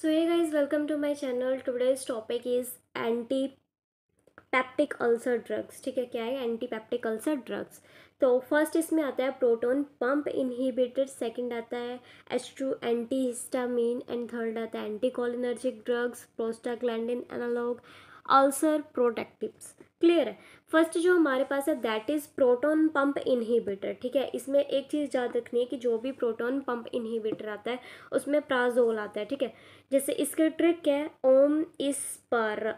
सो ये guys welcome to my channel today's topic is anti peptic ulcer drugs ठीक है क्या है एंटी पैप्टिक अल्सर ड्रग्स तो फर्स्ट इसमें आता है प्रोटोन पम्प इनहिबिटर सेकेंड आता है H anti histamine and third आता है anti cholinergic drugs prostaglandin analogue ulcer protectives clear है फर्स्ट जो हमारे पास है that is proton pump inhibitor ठीक है इसमें एक चीज़ याद रखनी है कि जो भी प्रोटॉन पंप इनहिबिटर आता है उसमें प्राजोल आता है ठीक है जैसे इसका ट्रिक है ओम इस पर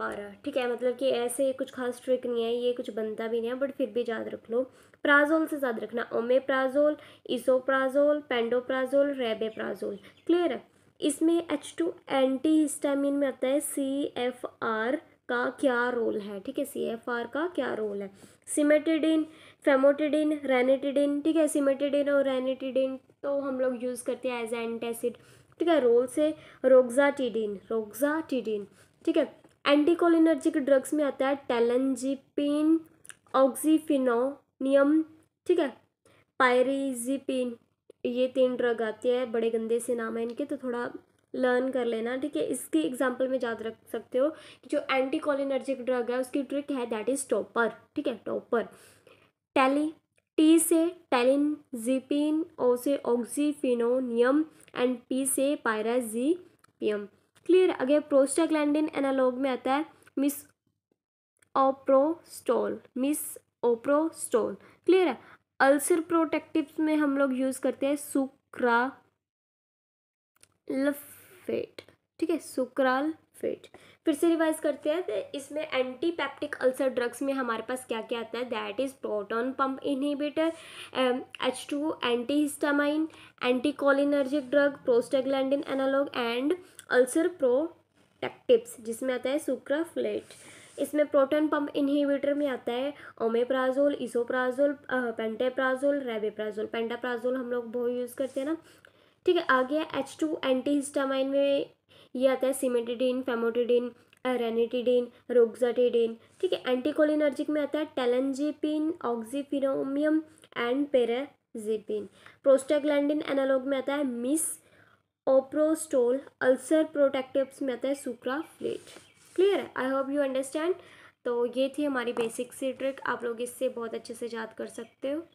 पर ठीक है मतलब कि ऐसे कुछ खास ट्रिक नहीं है ये कुछ बनता भी नहीं है बट फिर भी याद रख लो प्राजोल से याद रखना ओमे प्राजोल इसोप्राजोल पेंडोप्राजोल प्राजोल क्लियर है इसमें एच टू एंटी हिस्टामिन में आता है सी एफ आर का क्या रोल है ठीक है सी एफ आर का क्या रोल है सीमेटिडिन फेमोटिडिन रेनेटिडिन ठीक है सीमेटिडिन और रेनेटिडिन तो हम लोग यूज़ करते हैं एज एंटेसिड ठीक है रोल से रोग्जाटिडिन रोग्जाटिडिन ठीक है एंटीकोलिनर्जिक ड्रग्स में आता है टेलनजिपिन ऑक्सीफिनोनियम ठीक है पायरीजिपिन ये तीन ड्रग आते हैं बड़े गंदे से नाम है इनके तो थोड़ा लर्न कर लेना ठीक है इसकी एग्जाम्पल में याद रख सकते हो कि जो एंटी कॉलिनर्जिक ड्रग है उसकी ट्रिक है दैट इज़ टॉपर ठीक है टॉपर टैली टी से जीपिन ओ से ऑक्सीफिनोनियम एंड पी से पायराजीपियम क्लियर अगर प्रोस्टाग्लैंडिन एनालॉग में आता है misoprostol misoprostol clear है अल्सर प्रोटेक्टिव्स में हम लोग यूज़ करते हैं सुक्रा लफ फेट ठीक है सुक्राल फेट फिर से रिवाइज करते हैं तो इसमें एंटीपेप्टिक अल्सर ड्रग्स में हमारे पास क्या क्या आता है that is proton pump inhibitor H two anti histamine anti drug prostaglandin analogue and ulcer protectives जिसमें आता है फ्लेट इसमें प्रोटोन पम्प इनहिबिटर में आता है ओमेप्राजोल इसोप्राजोल पेंटेप्राजोल रेबेप्राजोल पेंटाप्राजोल हम लोग बहुत यूज़ करते हैं ना ठीक है आ गया एच टू हिस्टामाइन में ये आता है सीमेटिडिन फेमोटिडिन रेनेटिडिन रोगजाटिडिन ठीक है एंटीकोलिनर्जिक में आता है telenzepine oxyphenonium and pirenzepine prostaglandin analogue में आता है मिस ओप्रोस्टोल अल्सर प्रोटेक्टिव्स में आता है सुक्राफ्लेट क्लियर है आई होप यू अंडरस्टैंड तो ये थी हमारी बेसिक सी ट्रिक आप लोग इससे बहुत अच्छे से याद कर सकते हो